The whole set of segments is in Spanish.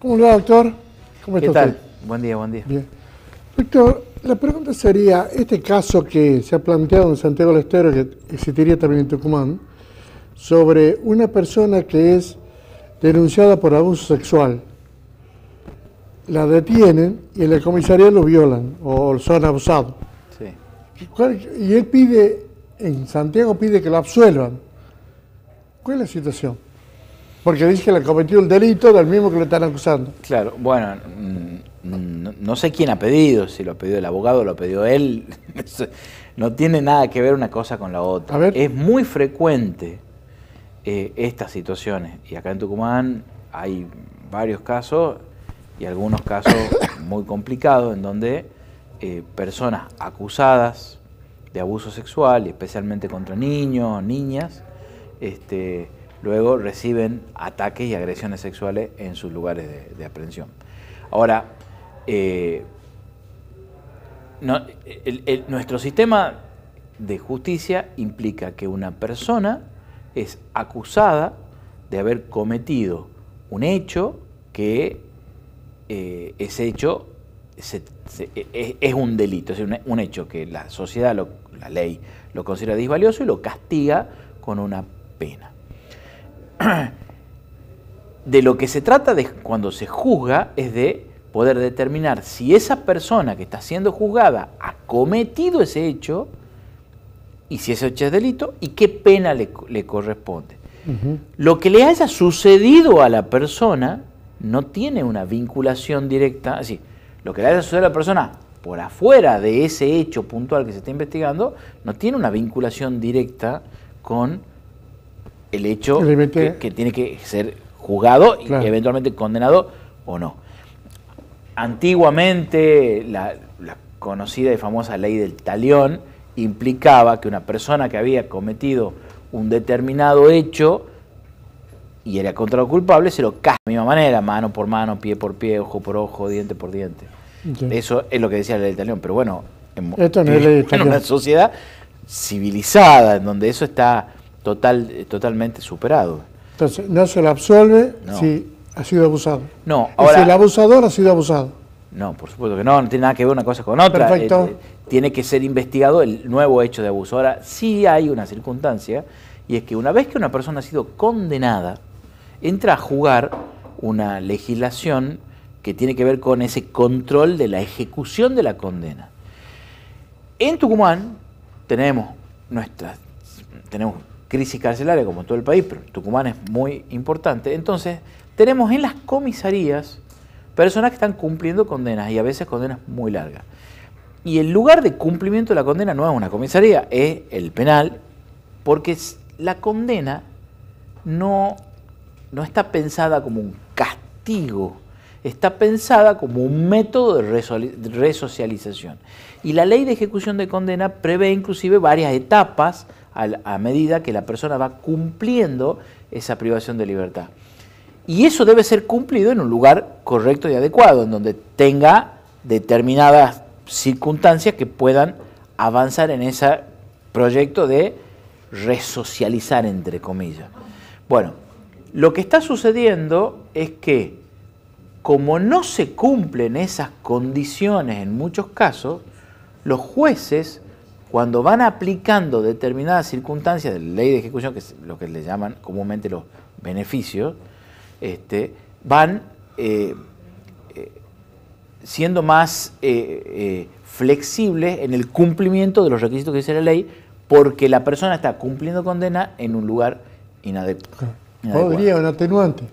¿Cómo le va, doctor? ¿Cómo está ¿Qué tal? Buen día, buen día. Bien. Víctor, la pregunta sería, este caso que se ha planteado en Santiago del Estero, que existiría también en Tucumán, sobre una persona que es denunciada por abuso sexual. La detienen y en la comisaría lo violan o son abusados. Sí. Y él pide, en Santiago pide que lo absuelvan. ¿Cuál es la situación? Porque dice que le cometió el delito del mismo que le están acusando. Claro, bueno, mm, mm, no, sé quién ha pedido, si lo ha pedido el abogado, lo ha pedido él. No tiene nada que ver una cosa con la otra. A Es muy frecuente eh, estas situaciones. Y acá en Tucumán hay varios casos y algunos casos muy complicados en donde eh, personas acusadas de abuso sexual, especialmente contra niños, niñas, este, luego reciben ataques y agresiones sexuales en sus lugares de, aprehensión. Ahora, eh, nuestro sistema de justicia implica que una persona es acusada de haber cometido un hecho que eh, ese hecho es, un delito, es un, un hecho que la sociedad, la ley, lo considera disvalioso y lo castiga con una pena. de lo que se trata de cuando se juzga es de poder determinar si esa persona que está siendo juzgada ha cometido ese hecho y si ese hecho es delito y qué pena le, corresponde. Lo que le haya sucedido a la persona no tiene una vinculación directa, así, lo que le haya sucedido a la persona por afuera de ese hecho puntual que se está investigando no tiene una vinculación directa con el hecho que, tiene que ser juzgado y eventualmente condenado o no. Antiguamente, la, conocida y famosa ley del talión implicaba que una persona que había cometido un determinado hecho y era contra culpable, se lo cae de la misma manera, mano por mano, pie por pie, ojo por ojo, diente por diente. Eso es lo que decía la ley del talión. Pero bueno, en una sociedad civilizada, en donde eso está total, totalmente superado. Entonces, no se le absolve si ha sido abusado. No, ahora, si el abusador ha sido abusado. No, por supuesto que no, no tiene nada que ver una cosa con otra. Perfecto. Eh, tiene que ser investigado el nuevo hecho de abuso. Ahora, sí hay una circunstancia, y es que una vez que una persona ha sido condenada, entra a jugar una legislación que tiene que ver con ese control de la ejecución de la condena. En Tucumán tenemos nuestras, tenemos crisis carcelaria como todo el país, pero Tucumán es muy importante. Entonces, tenemos en las comisarías personas que están cumpliendo condenas y a veces condenas muy largas. Y el lugar de cumplimiento de la condena no es una comisaría, es el penal, porque la condena no, no está pensada como un castigo está pensada como un método de resocialización. Y la ley de ejecución de condena prevé inclusive varias etapas a medida que la persona va cumpliendo esa privación de libertad. Y eso debe ser cumplido en un lugar correcto y adecuado, en donde tenga determinadas circunstancias que puedan avanzar en ese proyecto de resocializar, entre comillas. Bueno, lo que está sucediendo es que como no se cumplen esas condiciones en muchos casos, los jueces, cuando van aplicando determinadas circunstancias de la ley de ejecución, que es lo que le llaman comúnmente los beneficios, este, van eh, eh, siendo más eh, flexibles en el cumplimiento de los requisitos que dice la ley, porque la persona está cumpliendo condena en un lugar inadecuado. Podría un atenuante.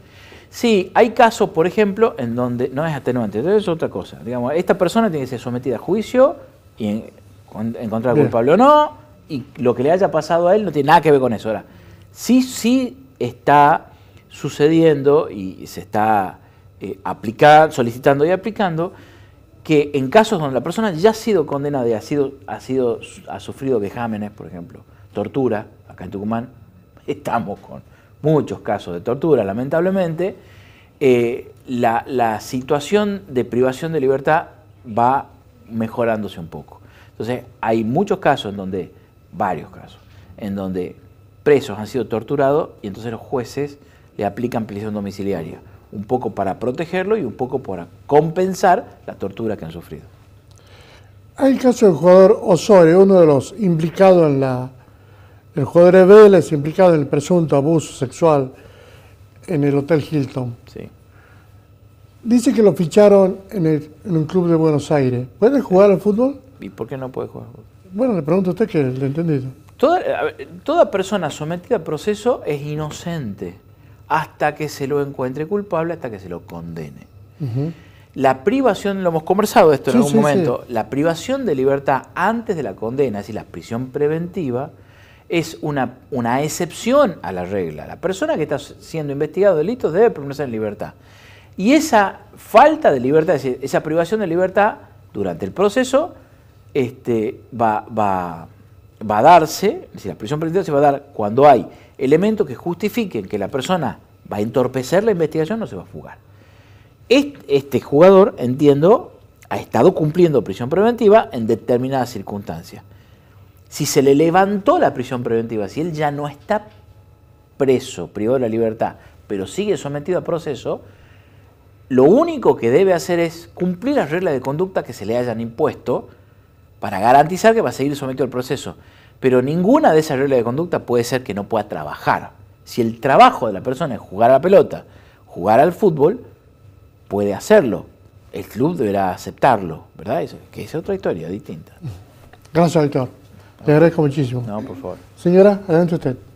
Sí, hay casos, por ejemplo, en donde no es atenuante, Entonces es otra cosa. Digamos, esta persona tiene que ser sometida a juicio y encontrar culpable o no, y lo que le haya pasado a él no tiene nada que ver con eso. Ahora, sí, sí está sucediendo y se está eh, aplicando, solicitando y aplicando que en casos donde la persona ya ha sido condenada y ha, sido, ha, sido, ha sufrido vejámenes, por ejemplo, tortura, acá en Tucumán, estamos con muchos casos de tortura, lamentablemente, eh, la, la, situación de privación de libertad va mejorándose un poco. Entonces, hay muchos casos en donde, varios casos, en donde presos han sido torturados y entonces los jueces le aplican prisión domiciliaria, un poco para protegerlo y un poco para compensar la tortura que han sufrido. Hay el caso del jugador Osorio, uno de los implicados en la el jugador de Vélez implicado en el presunto abuso sexual en el Hotel Hilton. Sí. Dice que lo ficharon en, el, un club de Buenos Aires. ¿Puede jugar al fútbol? ¿Y por qué no puede jugar al fútbol? Bueno, le pregunto a usted que le entendido. Toda, persona sometida al proceso es inocente hasta que se lo encuentre culpable, hasta que se lo condene. La privación, lo hemos conversado esto en un algún momento, la privación de libertad antes de la condena, es decir, la prisión preventiva, es una, excepción a la regla. La persona que está siendo investigado de delitos debe permanecer en libertad. Y esa falta de libertad, esa privación de libertad durante el proceso este, va, a darse, es decir, la prisión preventiva se va a dar cuando hay elementos que justifiquen que la persona va a entorpecer la investigación, no se va a fugar. este jugador, entiendo, ha estado cumpliendo prisión preventiva en determinadas circunstancias si se le levantó la prisión preventiva, si él ya no está preso, privado de la libertad, pero sigue sometido al proceso, lo único que debe hacer es cumplir las reglas de conducta que se le hayan impuesto para garantizar que va a seguir sometido al proceso. Pero ninguna de esas reglas de conducta puede ser que no pueda trabajar. Si el trabajo de la persona es jugar a la pelota, jugar al fútbol, puede hacerlo. El club deberá aceptarlo, ¿verdad? Eso, que es otra historia distinta. Gracias, doctor. Le agradezco muchísimo. No, por favor. Señora, adelante usted.